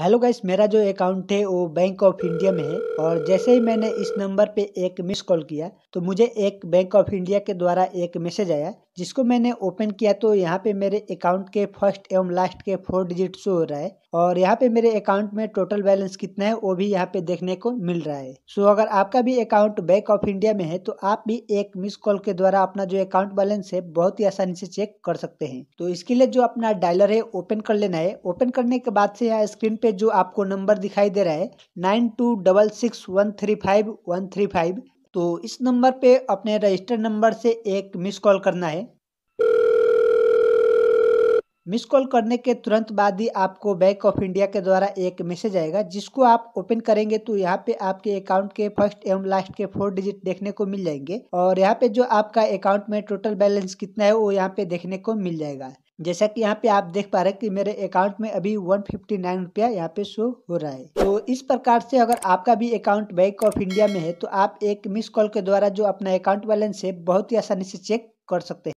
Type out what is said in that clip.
hello guys मेरा जो account है वो बैंक ऑफ इंडिया में है और जैसे ही मैंने इस नंबर पे एक मिस कॉल किया तो मुझे एक बैंक ऑफ इंडिया के द्वारा एक मैसेज आया जिसको मैंने ओपन किया तो यहाँ पे मेरे अकाउंट के फर्स्ट एवं लास्ट के फोर डिजिट शो हो रहा है और यहाँ पे मेरे अकाउंट में टोटल बैलेंस कितना है वो भी यहाँ पे देखने को मिल रहा है सो अगर आपका भी अकाउंट बैंक ऑफ इंडिया में है तो आप भी एक मिस कॉल के द्वारा अपना जो अकाउंट बैलेंस है बहुत ही आसानी से चेक कर सकते हैं तो इसके लिए जो अपना डायलर है ओपन कर लेना है ओपन करने के बाद से यहाँ स्क्रीन पे पे जो आपको नंबर दिखाई दे रहा है nine two double six one three five one three five तो इस नंबर पे अपने रजिस्टर नंबर से एक मिस कॉल करना है मिस कॉल करने के तुरंत बाद ही आपको बैंक ऑफ इंडिया के द्वारा एक मैसेज आएगा जिसको आप ओपन करेंगे तो यहाँ पे आपके अकाउंट के फर्स्ट एवं लास्ट के फोर डिजिट देखने को मिल जाएंगे और यहाँ पे जो आपका अकाउंट में टोटल बैलेंस कितना है वो यहाँ पे देखने को मिल जाएगा जैसा कि यहाँ पे आप देख पा रहे हैं कि मेरे अकाउंट में अभी वन फिफ्टी नाइन रुपया यहाँ पे शो हो रहा है तो इस प्रकार से अगर आपका भी अकाउंट बैंक ऑफ इंडिया में है तो आप एक मिस कॉल के द्वारा जो अपना अकाउंट बैलेंस है बहुत ही आसानी से चेक कर सकते हैं